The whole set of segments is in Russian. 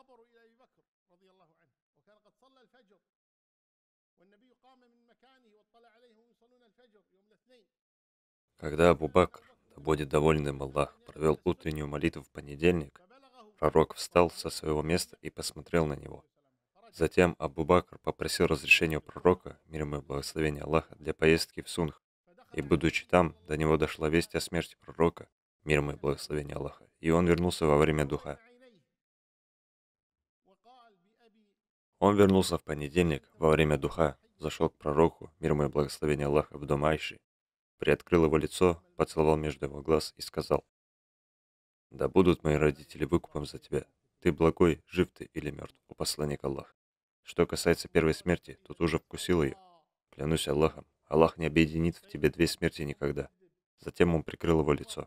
الخبر إلى أبي بكر رضي الله عنه وكان قد صلى الفجر والنبي قام من مكانه واطلع عليهم يصلون الفجر يوم الاثنين Когда Абу Бакр, да будет доволен им Аллах, провел утреннюю молитву в понедельник, пророк встал со своего места и посмотрел на него. Затем Абу Бакр попросил разрешения у пророка, мир ему и благословения Аллаха, для поездки в Сунх. И, будучи там, до него дошла весть о смерти пророка, мир ему и благословения Аллаха, и он вернулся во время духа. Он вернулся в понедельник во время духа, зашел к пророку, мир мое благословение Аллаха в дом Айши, приоткрыл его лицо, поцеловал между его глаз и сказал, «Да будут мои родители выкупом за тебя. Ты благой, жив ты или мертв, у посланник Аллаха. Что касается первой смерти, тут уже вкусил ее. Клянусь Аллахом, Аллах не объединит в тебе две смерти никогда». Затем он прикрыл его лицо.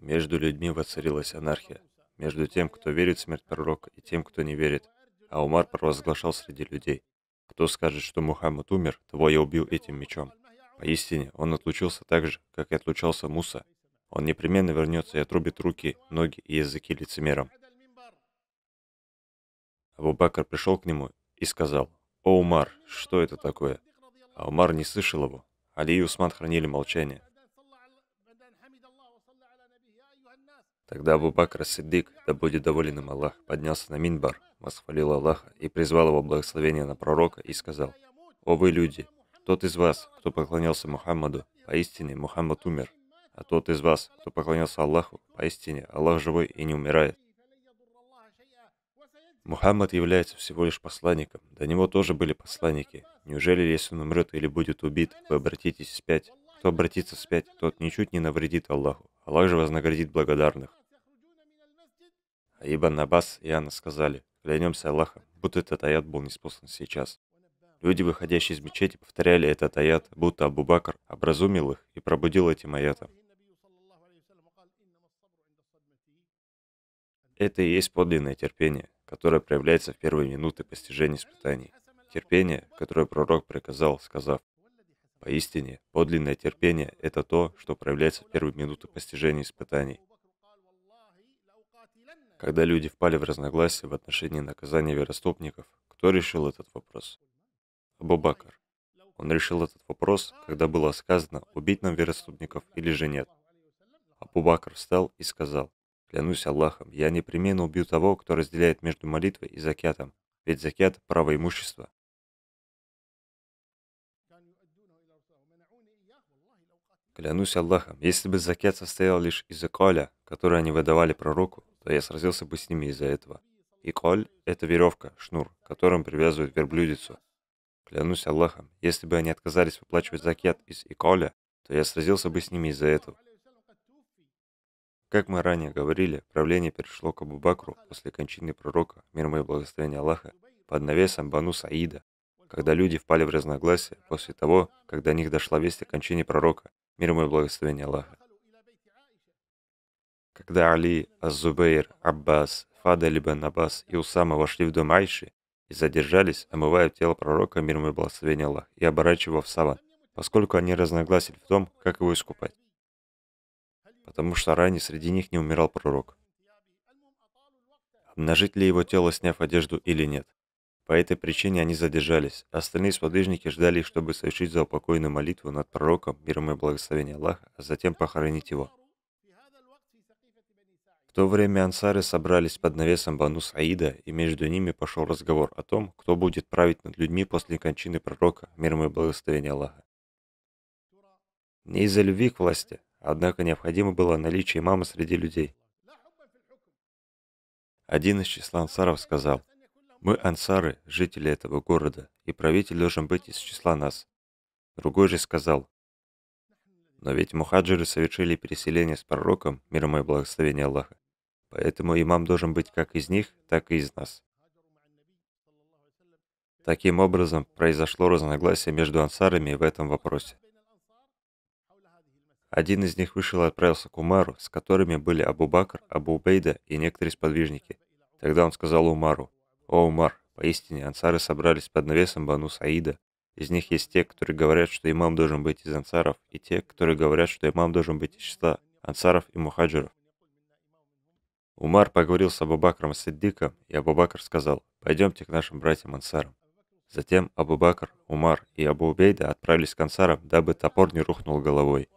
Между людьми воцарилась анархия, между тем, кто верит в смерть пророка, и тем, кто не верит. А Умар провозглашал среди людей, «Кто скажет, что Мухаммад умер, того я убил этим мечом». Поистине, он отлучился так же, как и отлучался Муса. Он непременно вернется и отрубит руки, ноги и языки лицемерам. Абу-Бакр пришел к нему и сказал, «О, Умар, что это такое?» А Умар не слышал его. Али и Усман хранили молчание. Тогда Абу-Бакр Сиддик, да будет доволен им Аллах, поднялся на Минбар, восхвалил Аллаха и призвал его благословение на пророка и сказал, «О вы люди, тот из вас, кто поклонялся Мухаммаду, поистине Мухаммад умер, а тот из вас, кто поклонялся Аллаху, поистине Аллах живой и не умирает». Мухаммад является всего лишь посланником, до него тоже были посланники. Неужели, если он умрет или будет убит, вы обратитесь вспять? Кто обратится вспять, тот ничуть не навредит Аллаху. Аллах же вознаградит благодарных. Ибн Аббас и Анна сказали, «Клянемся Аллахом, будто этот аят был неспослан сейчас». Люди, выходящие из мечети, повторяли этот аят, будто Абу-Бакр образумил их и пробудил этим аятом. Это и есть подлинное терпение, которое проявляется в первые минуты постижения испытаний. Терпение, которое пророк приказал, сказав, «Поистине, подлинное терпение – это то, что проявляется в первые минуты постижения испытаний когда люди впали в разногласия в отношении наказания веростопников, кто решил этот вопрос? Абу Бакр. Он решил этот вопрос, когда было сказано, убить нам вероступников или же нет. Абу Бакр встал и сказал, «Клянусь Аллахом, я непременно убью того, кто разделяет между молитвой и закятом, ведь закят – право имущества». Клянусь Аллахом, если бы закят состоял лишь из закаля, который они выдавали пророку, то я сразился бы с ними из-за этого. И коль — это веревка, шнур, которым привязывают верблюдицу. Клянусь Аллахом, если бы они отказались выплачивать закет из Иколя, то я сразился бы с ними из-за этого. Как мы ранее говорили, правление перешло к Абу-Бакру после кончины пророка, мир ему и благословения Аллаха, под навесом Бану Саида, когда люди впали в разногласия после того, когда до них дошла весть о кончине пророка, мир ему и благословения Аллаха. Когда Али, Аззубейр, Аббас, Фадель бен Аббас и Усама вошли в дом Айши и задержались, омывая тело пророка миром и благословения Аллах, и оборачивая в саван, поскольку они разногласили в том, как его искупать. Потому что ранее среди них не умирал пророк. Обнажить ли его тело, сняв одежду или нет? По этой причине они задержались. Остальные сподвижники ждали, чтобы совершить заупокойную молитву над пророком, миром и благословение Аллаха, а затем похоронить его. В то время ансары собрались под навесом Бану Саида, и между ними пошел разговор о том, кто будет править над людьми после кончины пророка, мир ему и благословения Аллаха. Не из-за любви к власти, однако необходимо было наличие имама среди людей. Один из числа ансаров сказал, «Мы ансары, жители этого города, и правитель должен быть из числа нас». Другой же сказал, «Но ведь мухаджиры совершили переселение с пророком, мир ему и благословение Аллаха. Поэтому имам должен быть как из них, так и из нас. Таким образом, произошло разногласие между ансарами в этом вопросе. Один из них вышел и отправился к Умару, с которыми были Абу Бакр, Абу Бейда и некоторые сподвижники. Тогда он сказал Умару, «О, Умар, поистине ансары собрались под навесом Бану Саида. Из них есть те, которые говорят, что имам должен быть из ансаров, и те, которые говорят, что имам должен быть из числа ансаров и мухаджиров. Умар поговорил с Абубакром Сиддиком, и Абубакр сказал, «Пойдемте к нашим братьям Ансарам». Затем Абубакр, Умар и Абу-Убейда отправились к Ансарам, дабы топор не рухнул головой.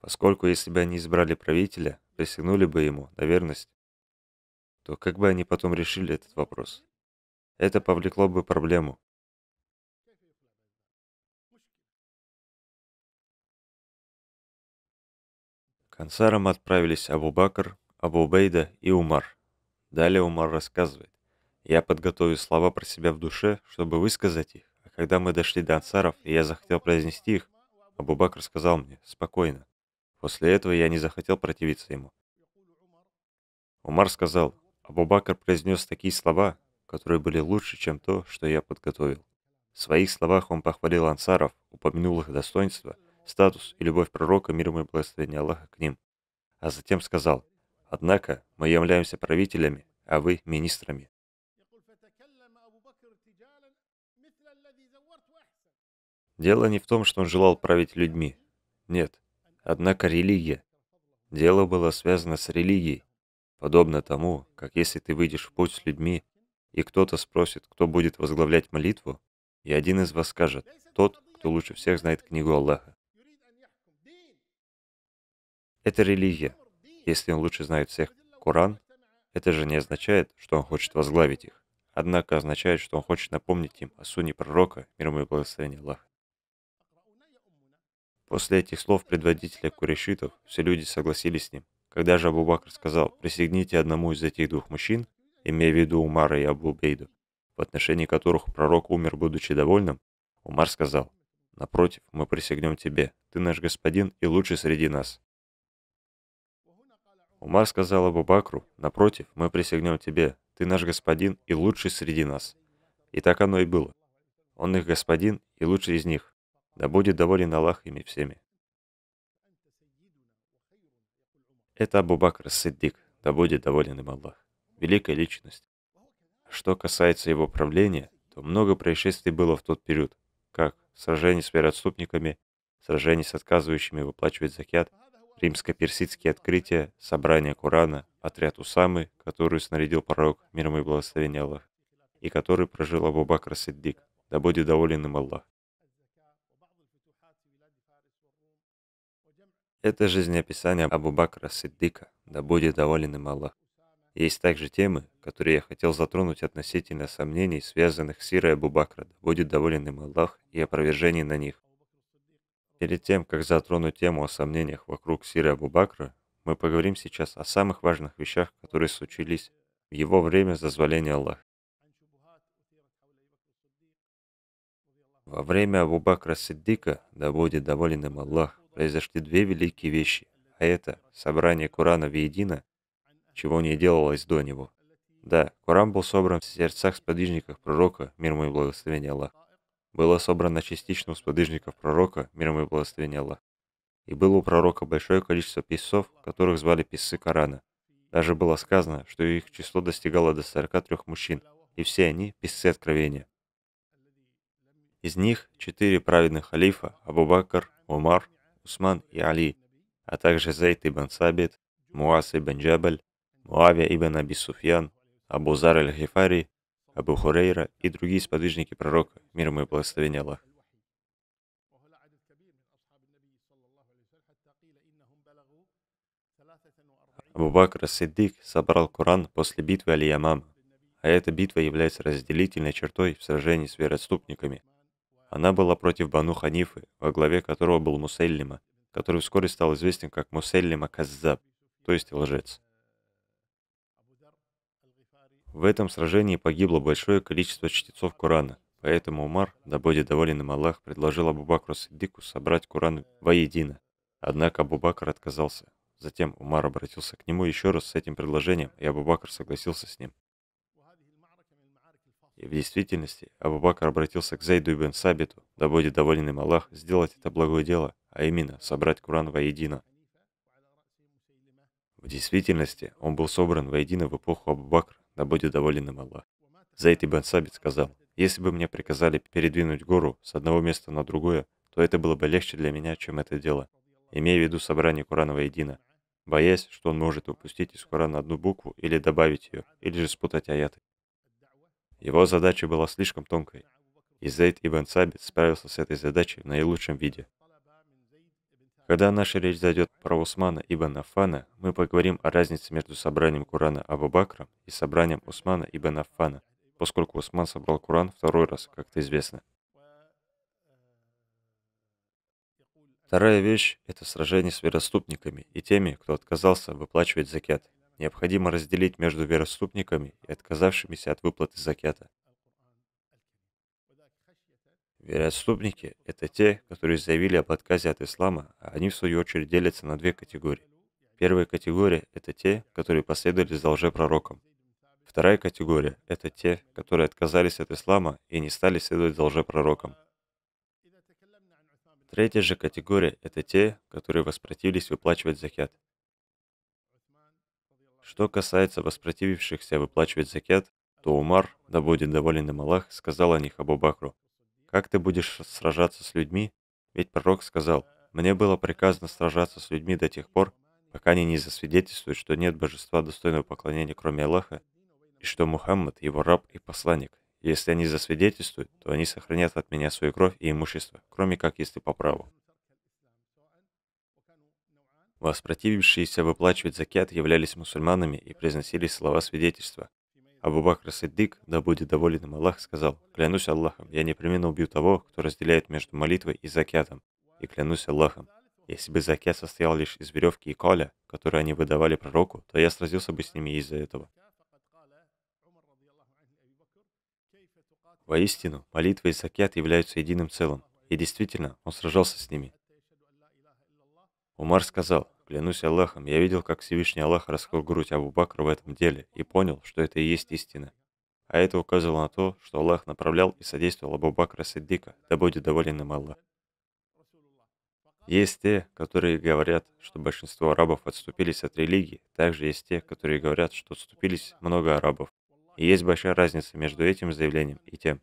Поскольку если бы они избрали правителя, присягнули бы ему на верность, то как бы они потом решили этот вопрос? Это повлекло бы проблему, К ансарам отправились Абу-Бакр, Абу-Бейда и Умар. Далее Умар рассказывает. Я подготовил слова про себя в душе, чтобы высказать их, а когда мы дошли до ансаров, и я захотел произнести их, Абу-Бакр сказал мне «спокойно». После этого я не захотел противиться ему. Умар сказал, Абу-Бакр произнес такие слова, которые были лучше, чем то, что я подготовил. В своих словах он похвалил ансаров, упомянул их достоинства статус и любовь пророка, миром и благословение Аллаха к ним. А затем сказал, «Однако мы являемся правителями, а вы – министрами». Дело не в том, что он желал править людьми. Нет. Однако религия. Дело было связано с религией. Подобно тому, как если ты выйдешь в путь с людьми, и кто-то спросит, кто будет возглавлять молитву, и один из вас скажет, тот, кто лучше всех знает книгу Аллаха. Это религия. Если он лучше знает всех Коран, это же не означает, что он хочет возглавить их. Однако означает, что он хочет напомнить им о суне пророка, мир ему и благословение Аллаха. После этих слов предводителя курейшитов все люди согласились с ним. Когда же Абу-Бакр сказал «присягните одному из этих двух мужчин», имея в виду Умара и Абу-Бейду, в отношении которых пророк умер, будучи довольным, Умар сказал «напротив, мы присягнем тебе, ты наш господин и лучший среди нас». Умар сказал Абу-Бакру, «Напротив, мы присягнем тебе, ты наш господин и лучший среди нас». И так оно и было. Он их господин и лучший из них. Да будет доволен Аллах ими всеми. Это Абу-Бакр Сиддик, да будет доволен им Аллах. Великая личность. Что касается его правления, то много происшествий было в тот период, как сражений с вероотступниками, сражений с отказывающими выплачивать закят – римско-персидские открытия, собрание Корана, отряд Усамы, который снарядил пророк, миром и благословение Аллах, и который прожил Абу Бакр Сиддик, да будет доволен им Аллах. Это жизнеописание Абу Бакра Сиддика, да будет доволен им Аллах. Есть также темы, которые я хотел затронуть относительно сомнений, связанных с сирой Абу Бакра, да будет доволен им Аллах, и опровержений на них. Перед тем, как затрону тему о сомнениях вокруг Сиры Абубакра, мы поговорим сейчас о самых важных вещах, которые случились в его время зазволения Аллаха. Во время Абубакра Сиддика, да будет доволен им Аллах, произошли две великие вещи, а это собрание Корана воедино, чего не делалось до него. Да, Коран был собран в сердцах сподвижников пророка, мир ему и благословение Аллаха было собрано частично у сподвижников пророка, мир ему и благословения Аллах. И было у пророка большое количество писцов, которых звали писцы Корана. Даже было сказано, что их число достигало до 43 мужчин, и все они – писцы откровения. Из них четыре праведных халифа – Абу-Бакр, Умар, Усман и Али, а также Зайд ибн Сабит, Муас ибн Джабаль, Муавия ибн Абисуфьян, Абу Зар аль-Хифари, Абу Хурейра и другие сподвижники пророка, мир ему и благословение Аллаха. Абу Бакр Сиддик собрал Коран после битвы Алиямама, а эта битва является разделительной чертой в сражении с вероотступниками. Она была против Бану Ханифы, во главе которого был Мусельлима, который вскоре стал известен как Мусельлима Каззаб, то есть лжец. В этом сражении погибло большое количество чтецов Корана, поэтому Умар, да будет доволен им Аллах, предложил Абубакру Сиддику собрать Коран воедино. Однако Абубакр отказался. Затем Умар обратился к нему еще раз с этим предложением, и Абубакр согласился с ним. И в действительности Абубакр обратился к Зайду ибн Сабиту, да будет доволен им Аллах, сделать это благое дело, а именно собрать Куран воедино. В действительности он был собран воедино в эпоху Абубакра, да будет доволен им Аллах. Заид ибн Сабит сказал, «Если бы мне приказали передвинуть гору с одного места на другое, то это было бы легче для меня, чем это дело, имея в виду собрание Корана воедино, боясь, что он может упустить из Корана одну букву или добавить ее, или же спутать аяты. Его задача была слишком тонкой, и Зейд ибн Сабит справился с этой задачей в наилучшем виде. Когда наша речь зайдет про Усмана ибн Аффана, мы поговорим о разнице между собранием Курана Абу Бакра и собранием Усмана ибн Аффана, поскольку Усман собрал Куран второй раз, как это известно. Вторая вещь – это сражение с вероступниками и теми, кто отказался выплачивать закят. Необходимо разделить между вероступниками и отказавшимися от выплаты закята. Вероотступники – это те, которые заявили об отказе от ислама, а они в свою очередь делятся на две категории. Первая категория – это те, которые последовали за лжепророком. Вторая категория – это те, которые отказались от ислама и не стали следовать за лжепророком. Третья же категория – это те, которые воспротивились выплачивать закят. Что касается воспротивившихся выплачивать закят, то Умар, да будет доволен им Аллах, сказал о них Абу Бакру. Как ты будешь сражаться с людьми? Ведь пророк сказал, мне было приказано сражаться с людьми до тех пор, пока они не засвидетельствуют, что нет божества достойного поклонения, кроме Аллаха, и что Мухаммад его раб и посланник. Если они засвидетельствуют, то они сохранят от меня свою кровь и имущество, кроме как если по праву. Воспротивившиеся выплачивать закят являлись мусульманами и произносили слова свидетельства, Абу Бакр Сиддик, да будет доволен им Аллах, сказал, «Клянусь Аллахом, я непременно убью того, кто разделяет между молитвой и закятом, и клянусь Аллахом, если бы закят состоял лишь из веревки и коля, которые они выдавали пророку, то я сразился бы с ними из-за этого». Воистину, молитва и закят являются единым целым, и действительно, он сражался с ними. Умар сказал, Клянусь Аллахом, я видел, как Всевышний Аллах раскрыл грудь Абу Бакра в этом деле и понял, что это и есть истина. А это указывало на то, что Аллах направлял и содействовал Абу Бакра Сиддика, да будет доволен им Аллах. Есть те, которые говорят, что большинство арабов отступились от религии, также есть те, которые говорят, что отступились много арабов. И есть большая разница между этим заявлением и тем.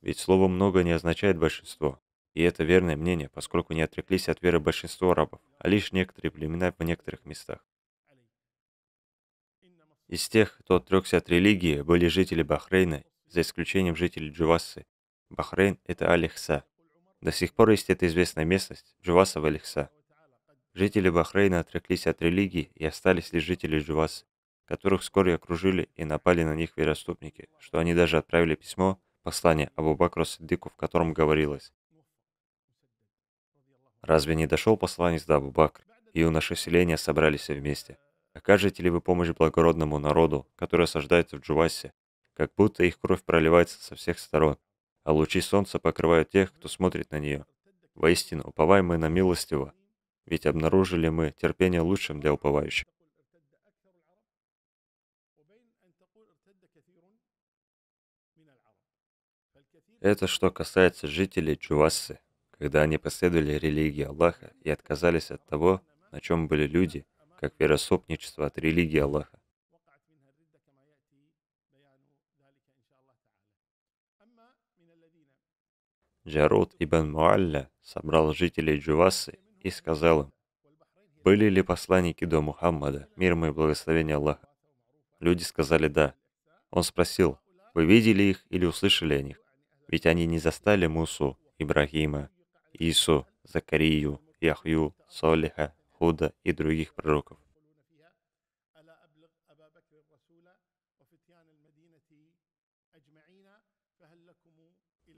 Ведь слово «много» не означает «большинство». И это верное мнение, поскольку не отреклись от веры большинство рабов, а лишь некоторые племена в некоторых местах. Из тех, кто отрекся от религии, были жители Бахрейна, за исключением жителей Джувассы. Бахрейн – это Алихса. До сих пор есть эта известная местность – Джуваса в Алихса. Жители Бахрейна отреклись от религии и остались лишь жители Джувасы, которых вскоре окружили и напали на них вероступники, что они даже отправили письмо, послание Абу Бакру Сиддику, в котором говорилось Разве не дошел посланец до Абубакра, и у наше селения собрались вместе? Окажете ли вы помощь благородному народу, который осаждается в Джувасе, как будто их кровь проливается со всех сторон, а лучи солнца покрывают тех, кто смотрит на нее? Воистину, уповаем мы на милостиво, ведь обнаружили мы терпение лучшим для уповающих. Это что касается жителей Джувассы когда они последовали религии Аллаха и отказались от того, на чем были люди, как веросопничество от религии Аллаха. Джарут ибн Муалля собрал жителей Джувасы и сказал им, «Были ли посланники до Мухаммада, мир ему и благословение Аллаха?» Люди сказали «да». Он спросил, «Вы видели их или услышали о них? Ведь они не застали Мусу, Ибрагима, Ису, Закарию, Яхью, Солиха, Худа и других пророков.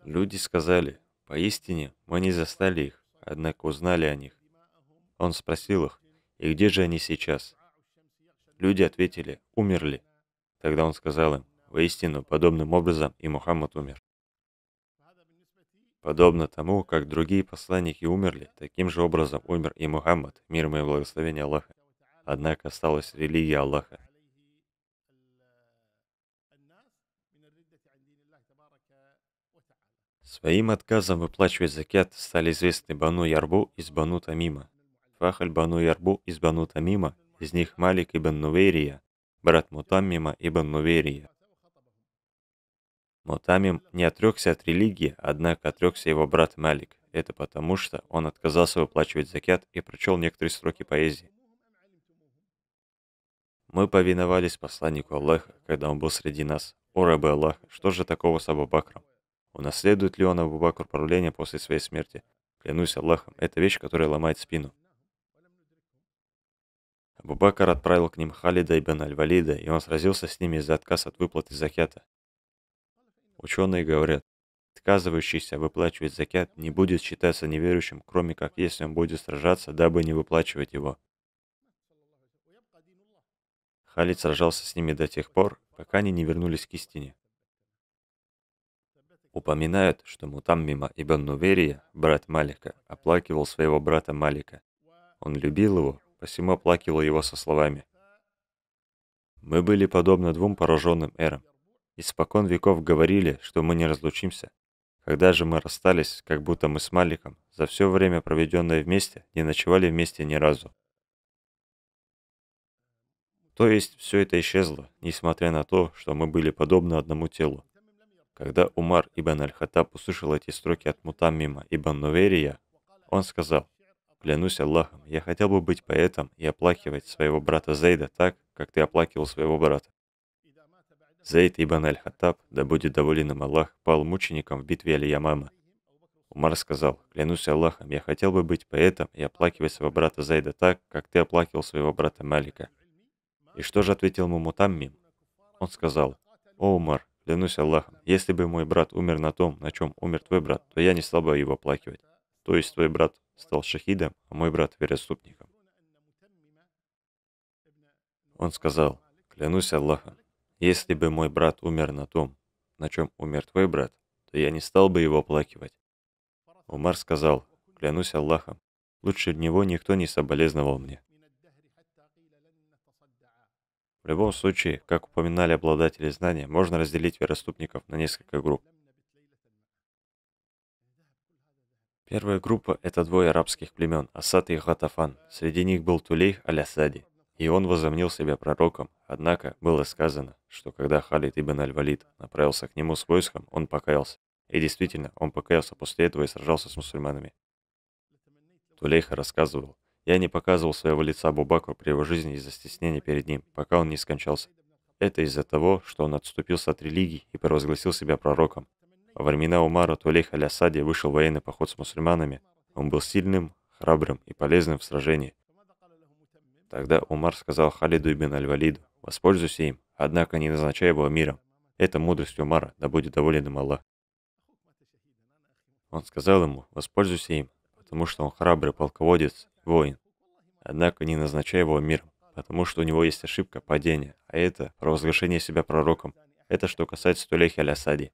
Люди сказали, поистине мы не застали их, однако узнали о них. Он спросил их, и где же они сейчас? Люди ответили, умерли. Тогда он сказал им, воистину, подобным образом и Мухаммад умер. Подобно тому, как другие посланники умерли, таким же образом умер и Мухаммад, мир ему и благословение Аллаха. Однако осталась религия Аллаха. Своим отказом выплачивать закят стали известны Бану Ярбу из Бану Тамима, Фахаль Бану Ярбу из Бану Тамима, из них Малик ибн Нуверия, брат Мутаммима ибн Нуверия. Мутамим не отрекся от религии, однако отрекся его брат Малик. Это потому, что он отказался выплачивать закят и прочел некоторые строки поэзии. Мы повиновались посланнику Аллаха, когда он был среди нас. О, рабы Аллаха, что же такого с Абу Бакром? Унаследует ли он Абу Абубакр правление после своей смерти? Клянусь Аллахом, это вещь, которая ломает спину. Абу Бакр отправил к ним Халида ибн Аль-Валида, и он сразился с ними из за отказа от выплаты закята. Ученые говорят, отказывающийся выплачивать закят не будет считаться неверующим, кроме как если он будет сражаться, дабы не выплачивать его. Халид сражался с ними до тех пор, пока они не вернулись к истине. Упоминают, что Мутаммима ибн Нуверия, брат Малика, оплакивал своего брата Малика. Он любил его, посему оплакивал его со словами. «Мы были подобны двум пораженным эрам. Испокон веков говорили, что мы не разлучимся. Когда же мы расстались, как будто мы с Маликом, за все время, проведенное вместе, не ночевали вместе ни разу. То есть все это исчезло, несмотря на то, что мы были подобны одному телу. Когда Умар ибн Аль-Хаттаб услышал эти строки от Мутаммима ибн Нуверия, он сказал, «Клянусь Аллахом, я хотел бы быть поэтом и оплакивать своего брата Зейда так, как ты оплакивал своего брата». Заид ибн аль-Хаттаб, да будет доволен им Аллах, пал мучеником в битве Аль-Ямама. Умар сказал, «Клянусь Аллахом, я хотел бы быть поэтом и оплакивать своего брата Зайда так, как ты оплакивал своего брата Малика». И что же ответил ему Мутаммим? Он сказал, «О, Умар, клянусь Аллахом, если бы мой брат умер на том, на чем умер твой брат, то я не стал бы его оплакивать. То есть твой брат стал шахидом, а мой брат вероступником». Он сказал, «Клянусь Аллахом, если бы мой брат умер на том, на чем умер твой брат, то я не стал бы его оплакивать. Умар сказал, клянусь Аллахом, лучше него никто не соболезновал мне. В любом случае, как упоминали обладатели знания, можно разделить вероступников на несколько групп. Первая группа – это двое арабских племен – Асад и Гатафан. Среди них был Тулейх аль-Асади, и он возомнил себя пророком, Однако было сказано, что когда Халид ибн Аль-Валид направился к нему с войском, он покаялся. И действительно, он покаялся после этого и сражался с мусульманами. Тулейха рассказывал, «Я не показывал своего лица Абу-Бакру при его жизни из-за стеснения перед ним, пока он не скончался. Это из-за того, что он отступился от религии и провозгласил себя пророком. Во времена Умара Тулейх аль-Асади вышел в военный поход с мусульманами. Он был сильным, храбрым и полезным в сражении. Тогда Умар сказал Халиду ибн Аль-Валиду, «Воспользуйся им, однако не назначай его миром. Это мудрость Умара, да будет доволен им Аллах». Он сказал ему, «Воспользуйся им, потому что он храбрый полководец, воин. Однако не назначай его миром, потому что у него есть ошибка, падение, а это провозглашение себя пророком. Это что касается Тулехи Аль-Асади.